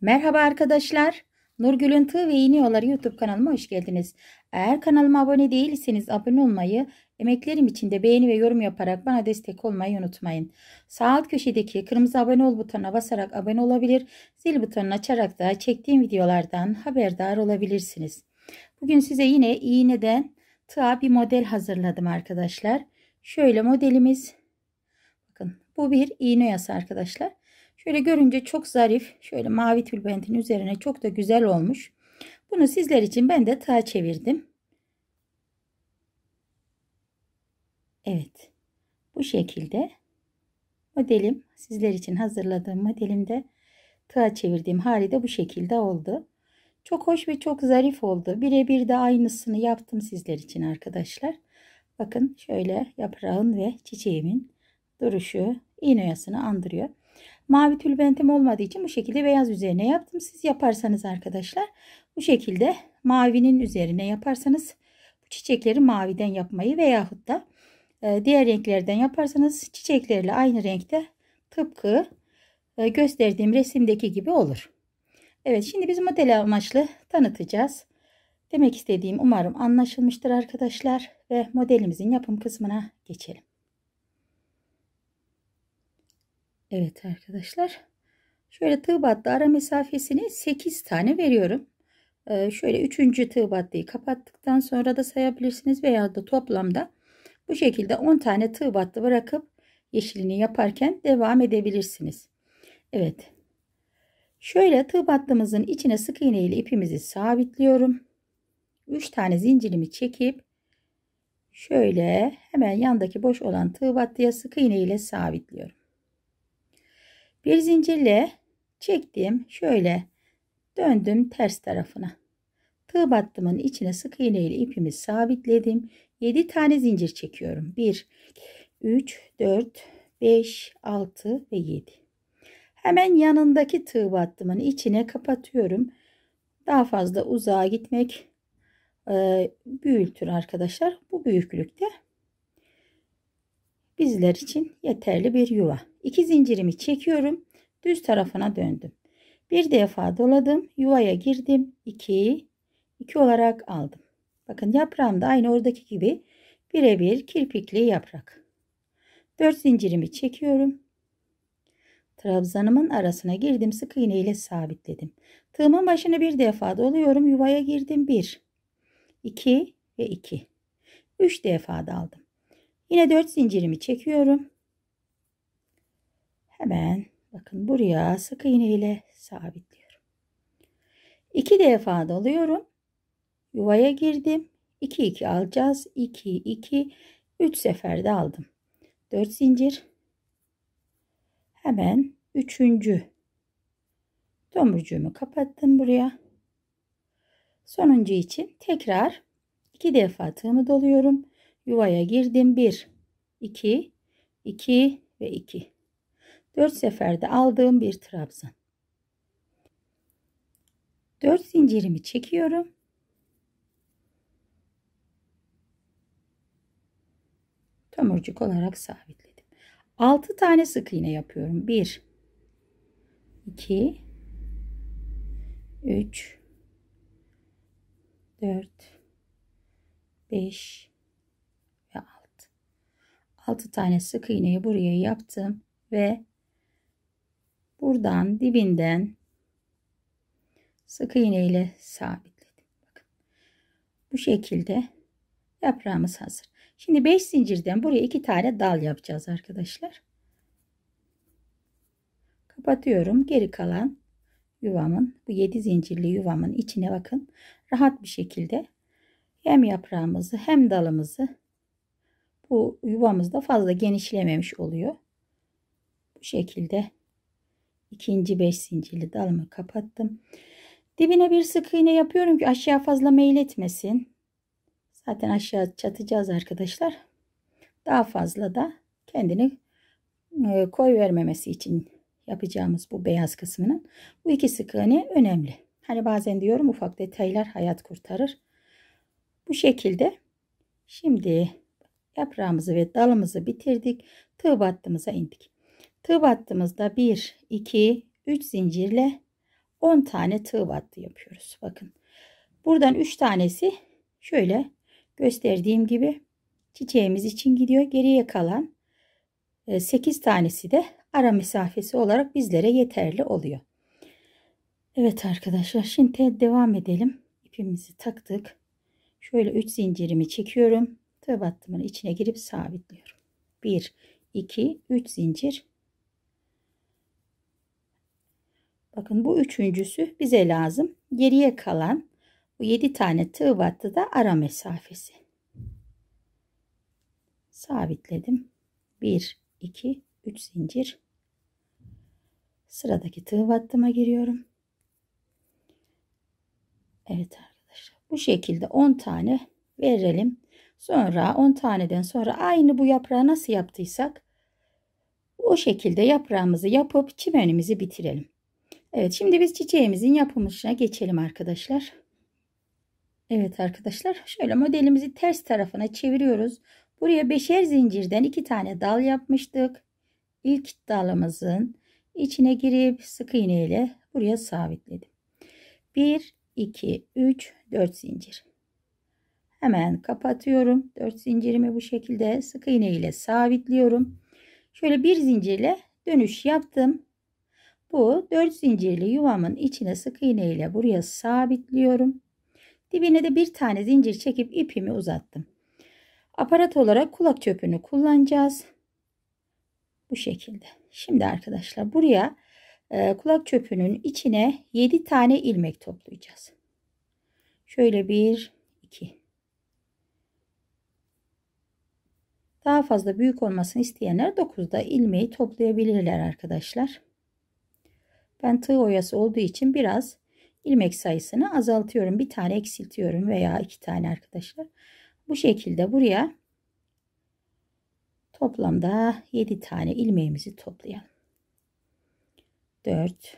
Merhaba arkadaşlar. Nurgül'ün Tığ ve İğne Yolları YouTube kanalıma hoş geldiniz. Eğer kanalıma abone değilseniz abone olmayı, emeklerim için de beğeni ve yorum yaparak bana destek olmayı unutmayın. Sağ alt köşedeki kırmızı abone ol butonuna basarak abone olabilir, zil butonunu açarak da çektiğim videolardan haberdar olabilirsiniz. Bugün size yine iğneden tığa bir model hazırladım arkadaşlar. Şöyle modelimiz. Bakın bu bir iğne yası arkadaşlar. Şöyle görünce çok zarif. Şöyle mavi tülbentin üzerine çok da güzel olmuş. Bunu sizler için ben de tığa çevirdim. Evet. Bu şekilde modelim sizler için hazırladığım modelimde tığa çevirdiğim hali de bu şekilde oldu. Çok hoş ve çok zarif oldu. Birebir de aynısını yaptım sizler için arkadaşlar. Bakın şöyle yaprağın ve çiçeğimin duruşu iğne oyasını andırıyor. Mavi tülbentim olmadığı için bu şekilde beyaz üzerine yaptım. Siz yaparsanız arkadaşlar bu şekilde mavinin üzerine yaparsanız bu çiçekleri maviden yapmayı veyahut da e, diğer renklerden yaparsanız çiçeklerle aynı renkte tıpkı e, gösterdiğim resimdeki gibi olur. Evet şimdi biz model amaçlı tanıtacağız. Demek istediğim umarım anlaşılmıştır arkadaşlar ve modelimizin yapım kısmına geçelim. Evet arkadaşlar. Şöyle tığ battı ara mesafesini 8 tane veriyorum. Ee, şöyle üçüncü tığ battıyı kapattıktan sonra da sayabilirsiniz veya da toplamda bu şekilde 10 tane tığ battı bırakıp yeşilini yaparken devam edebilirsiniz. Evet. Şöyle tığ battımızın içine sık iğne ile ipimizi sabitliyorum. 3 tane zincirimi çekip şöyle hemen yandaki boş olan tığ battıya sık iğne ile sabitliyorum. Bir zincirle çektim. Şöyle döndüm ters tarafına. Tığ battımın içine sık iğne ile ipimi sabitledim. 7 tane zincir çekiyorum. 1, 3, 4, 5, 6 ve 7. Hemen yanındaki tığ battımın içine kapatıyorum. Daha fazla uzağa gitmek e, büyültür arkadaşlar. Bu büyüklükte bizler için yeterli bir yuva. İki zincirimi çekiyorum. Düz tarafına döndüm. Bir defa doladım. Yuvaya girdim. 2 2 olarak aldım. Bakın yaprağım da aynı oradaki gibi birebir kirpikli yaprak. 4 zincirimi çekiyorum. Trabzanımın arasına girdim. Sık iğne ile sabitledim. Tığımın başına bir defa doluyorum. Yuvaya girdim. 1 2 ve 2 3 defa daldım. Yine 4 zincirimi çekiyorum. Hemen bakın buraya sık iğne ile sabitliyorum. 2 defa doluyorum. Yuvaya girdim. 2 2 alacağız. 2 2 3 seferde aldım. 4 zincir. Hemen 3. tomurcuğumu kapattım buraya. Sonuncu için tekrar 2 defa tığımı doluyorum. Yuvaya girdim. 1, 2, 2 ve 2. 4 seferde aldığım bir trabzan. 4 zincirimi çekiyorum. Tomurcuk olarak sabitledim. 6 tane sık iğne yapıyorum. 1 2 3 4 5 6 tane sık iğneyi buraya yaptım ve buradan dibinden sık iğne ile sabitledim. Bakın. Bu şekilde yaprağımız hazır. Şimdi 5 zincirden buraya 2 tane dal yapacağız arkadaşlar. Kapatıyorum. Geri kalan yuvamın bu 7 zincirli yuvamın içine bakın. Rahat bir şekilde hem yaprağımızı hem dalımızı bu yuvamız da fazla genişlememiş oluyor. Bu şekilde ikinci beş zincirli dalımı kapattım. Dibine bir sık iğne yapıyorum ki aşağı fazla meyletmesin. Zaten aşağı çatacağız arkadaşlar. Daha fazla da kendini e, koy vermemesi için yapacağımız bu beyaz kısmının bu iki sık iğne önemli. Hani bazen diyorum ufak detaylar hayat kurtarır. Bu şekilde şimdi Yaprağımızı ve dalımızı bitirdik. Tığ battımıza indik. Tığ battığımızda 1, 2, 3 zincirle 10 tane tığ battı yapıyoruz. Bakın. Buradan 3 tanesi şöyle gösterdiğim gibi çiçeğimiz için gidiyor. Geriye kalan 8 e, tanesi de ara mesafesi olarak bizlere yeterli oluyor. Evet arkadaşlar şimdi devam edelim. İpimizi taktık. Şöyle 3 zincirimi çekiyorum tığ battımın içine girip sabitliyorum. 1 2 3 zincir. Bakın bu üçüncüsü bize lazım. Geriye kalan bu 7 tane tığ battı da ara mesafesi. Sabitledim. 1 2 3 zincir. Sıradaki tığ battıma giriyorum. Evet arkadaşlar. Bu şekilde 10 tane verelim. Sonra 10 taneden sonra aynı bu yaprağı nasıl yaptıysak o şekilde yaprağımızı yapıp çimenimizi bitirelim. Evet şimdi biz çiçeğimizin yapılmışına geçelim arkadaşlar. Evet arkadaşlar şöyle modelimizi ters tarafına çeviriyoruz. Buraya beşer zincirden iki tane dal yapmıştık. İlk dalımızın içine girip sık iğneyle buraya sabitledim. 1, 2, 3, 4 zincir hemen kapatıyorum. 4 zincirimi bu şekilde sık iğne ile sabitliyorum. Şöyle bir zincirle dönüş yaptım. Bu 4 zincirli yuvamın içine sık iğne ile buraya sabitliyorum. Dibine de bir tane zincir çekip ipimi uzattım. Aparat olarak kulak çöpünü kullanacağız. Bu şekilde. Şimdi arkadaşlar buraya e, kulak çöpünün içine 7 tane ilmek toplayacağız. Şöyle 1, 2, Daha fazla büyük olmasını isteyenler 9'da ilmeği toplayabilirler arkadaşlar. Ben tığ oyası olduğu için biraz ilmek sayısını azaltıyorum. Bir tane eksiltiyorum veya iki tane arkadaşlar. Bu şekilde buraya toplamda 7 tane ilmeğimizi toplayalım. 4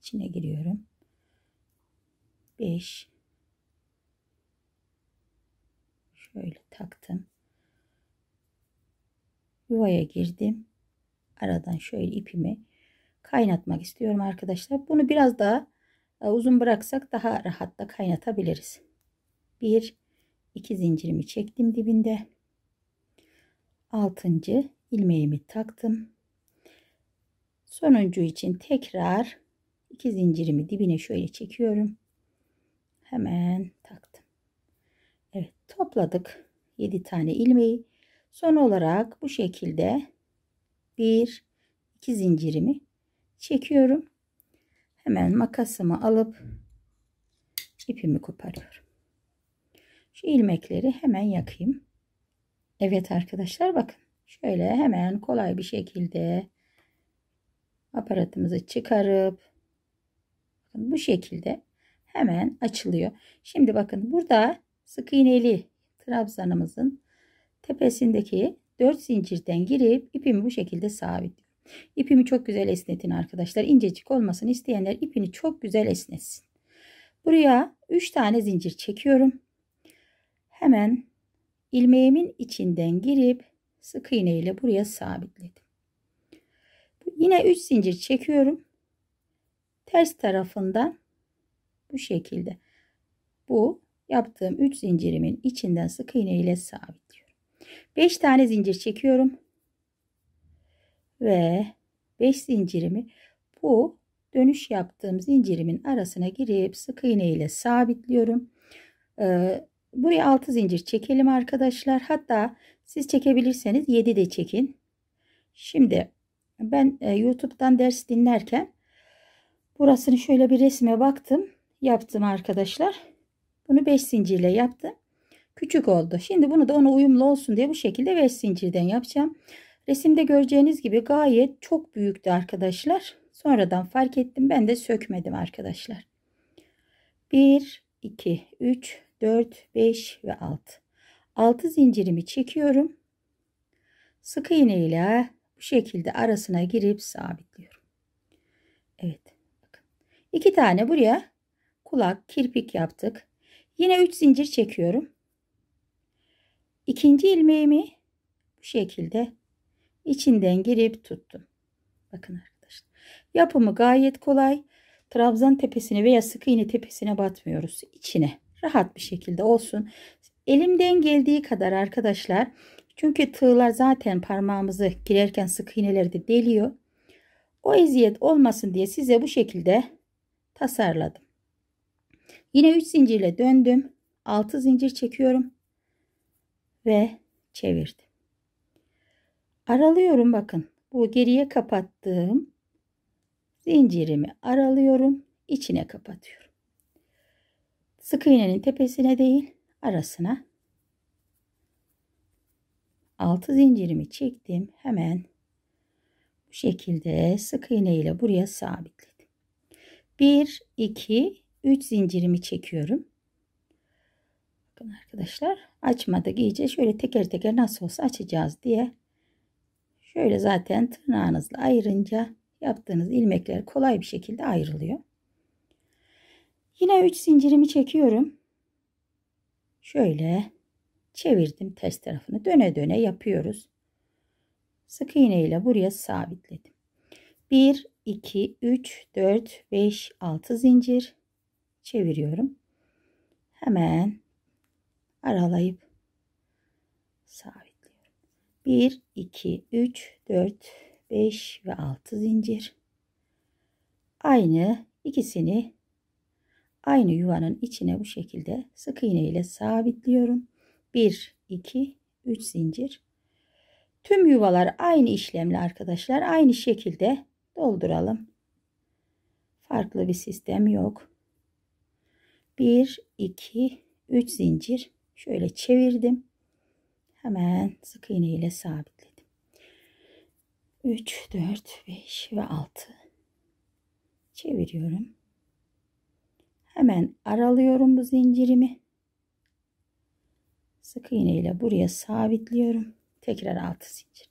içine giriyorum. 5 Şöyle taktım. Yuvaya girdim. Aradan şöyle ipimi kaynatmak istiyorum arkadaşlar. Bunu biraz daha e, uzun bıraksak daha rahat da kaynatabiliriz. Bir, iki zincirimi çektim dibinde. Altıncı ilmeğimi taktım. Sonuncu için tekrar iki zincirimi dibine şöyle çekiyorum. Hemen taktım topladık 7 tane ilmeği. Son olarak bu şekilde bir iki zincirimi çekiyorum. Hemen makasımı alıp ipimi koparıyorum. Şu ilmekleri hemen yakayım. Evet arkadaşlar bakın şöyle hemen kolay bir şekilde aparatımızı çıkarıp bu şekilde hemen açılıyor. Şimdi bakın burada sık iğneli trabzanımızın tepesindeki 4 zincirden girip ipimi bu şekilde sabitliyorum. İpimi çok güzel esnetin arkadaşlar. İncecik olmasını isteyenler ipini çok güzel esnetsin. Buraya 3 tane zincir çekiyorum. Hemen ilmeğimin içinden girip sık iğne ile buraya sabitledim. Yine 3 zincir çekiyorum. Ters tarafından bu şekilde. Bu yaptığım 3 zincirimin içinden sık iğne ile sabitliyorum. 5 tane zincir çekiyorum. Ve 5 zincirimi bu dönüş yaptığım zincirimin arasına girip sık iğne ile sabitliyorum. Ee, buraya 6 zincir çekelim arkadaşlar. Hatta siz çekebilirseniz 7 de çekin. Şimdi ben e, YouTube'dan ders dinlerken burasını şöyle bir resme baktım. Yaptım arkadaşlar. Bunu 5 zincirle yaptım. Küçük oldu. Şimdi bunu da ona uyumlu olsun diye bu şekilde 5 zincirden yapacağım. Resimde göreceğiniz gibi gayet çok büyüktü arkadaşlar. Sonradan fark ettim. Ben de sökmedim arkadaşlar. 1, 2, 3, 4, 5 ve 6. 6 zincirimi çekiyorum. Sık iğne ile bu şekilde arasına girip sabitliyorum. Evet. Bakın. 2 tane buraya kulak kirpik yaptık. Yine 3 zincir çekiyorum. İkinci ilmeğimi bu şekilde içinden girip tuttum. Bakın arkadaşlar. Yapımı gayet kolay. Trabzan tepesine veya sık iğne tepesine batmıyoruz. İçine rahat bir şekilde olsun. Elimden geldiği kadar arkadaşlar. Çünkü tığlar zaten parmağımızı girerken sık iğnelerde deliyor. O eziyet olmasın diye size bu şekilde tasarladım. Yine 3 zincirle döndüm. 6 zincir çekiyorum. Ve çevirdim. Aralıyorum bakın. Bu geriye kapattığım zincirimi aralıyorum. içine kapatıyorum. Sık iğnenin tepesine değil arasına. 6 zincirimi çektim. Hemen bu şekilde sık iğne ile buraya sabitledim. 1, 2, 3 zincirimi çekiyorum. Bakın arkadaşlar açmadık iyice şöyle teker teker nasıl olsa açacağız diye. Şöyle zaten tırnağınızla ayırınca yaptığınız ilmekler kolay bir şekilde ayrılıyor. Yine 3 zincirimi çekiyorum. Şöyle çevirdim ters tarafını döne döne yapıyoruz. Sık iğne ile buraya sabitledim. 1, 2, 3, 4, 5, 6 zincir çeviriyorum. Hemen aralayıp sabitliyorum. 1, 2, 3, 4, 5 ve 6 zincir. Aynı ikisini aynı yuvanın içine bu şekilde sık iğne ile sabitliyorum. 1, 2, 3 zincir. Tüm yuvalar aynı işlemle arkadaşlar. Aynı şekilde dolduralım. Farklı bir sistem yok. 1 2 3 zincir şöyle çevirdim hemen sık iğne ile sabitledim 3 4 5 ve 6 çeviriyorum hemen aralıyorum bu zincirimi sık iğne ile buraya sabitliyorum tekrar 6 zincir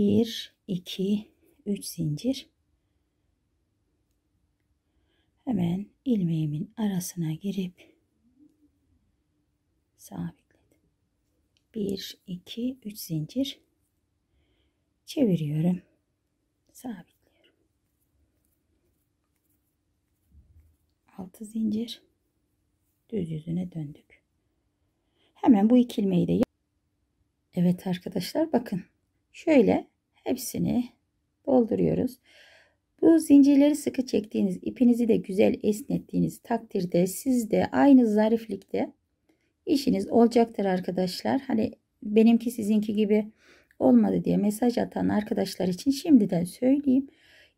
1 2 3 zincir hemen ilmeğimin arasına girip sabitledim 1 2 3 zincir çeviriyorum sabitliyorum 6 zincir düz yüzüne döndük hemen bu iki ilmeği de Evet arkadaşlar bakın şöyle hepsini dolduruyoruz. Bu zincirleri sıkı çektiğiniz ipinizi de güzel esnettiğiniz takdirde siz de aynı zariflikte işiniz olacaktır arkadaşlar. Hani benimki sizinki gibi olmadı diye mesaj atan arkadaşlar için şimdiden söyleyeyim.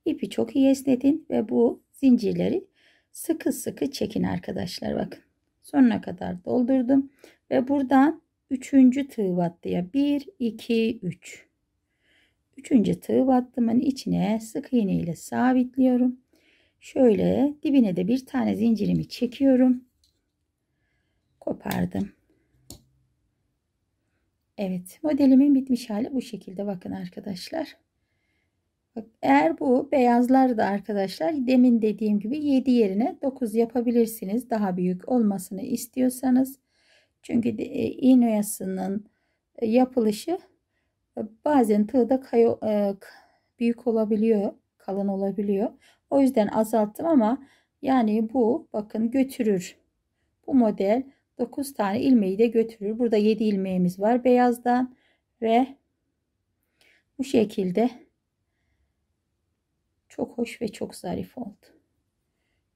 İpi çok iyi esnetin ve bu zincirleri sıkı sıkı çekin arkadaşlar bakın. Sonuna kadar doldurdum ve buradan 3. tığ battıya 1 2 3 Üçüncü tığ battımın hani içine sık iğne ile sabitliyorum. Şöyle dibine de bir tane zincirimi çekiyorum. Kopardım. Evet modelimin bitmiş hali bu şekilde bakın arkadaşlar. eğer bu beyazlar da arkadaşlar demin dediğim gibi 7 yerine 9 yapabilirsiniz. Daha büyük olmasını istiyorsanız. Çünkü de, e, yapılışı e, bazen tığda kayo, e, büyük olabiliyor, kalın olabiliyor. O yüzden azalttım ama yani bu bakın götürür. Bu model 9 tane ilmeği de götürür. Burada 7 ilmeğimiz var beyazdan ve bu şekilde çok hoş ve çok zarif oldu.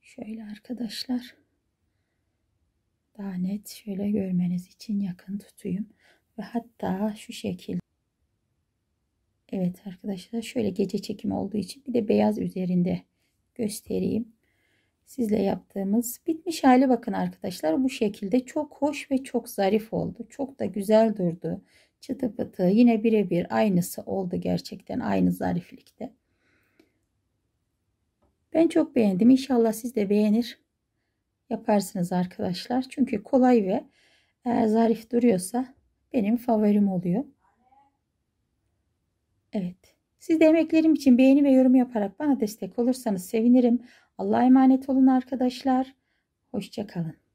Şöyle arkadaşlar daha net şöyle görmeniz için yakın tutayım ve hatta şu şekilde Evet arkadaşlar şöyle gece çekimi olduğu için bir de beyaz üzerinde göstereyim. Sizle yaptığımız bitmiş hali bakın arkadaşlar bu şekilde çok hoş ve çok zarif oldu. Çok da güzel durdu. Çıtı pıtı yine birebir aynısı oldu gerçekten aynı zariflikte. Ben çok beğendim. İnşallah siz de beğenir yaparsınız arkadaşlar. Çünkü kolay ve eğer zarif duruyorsa benim favorim oluyor. Evet. Siz de emeklerim için beğeni ve yorum yaparak bana destek olursanız sevinirim. Allah'a emanet olun arkadaşlar. Hoşçakalın.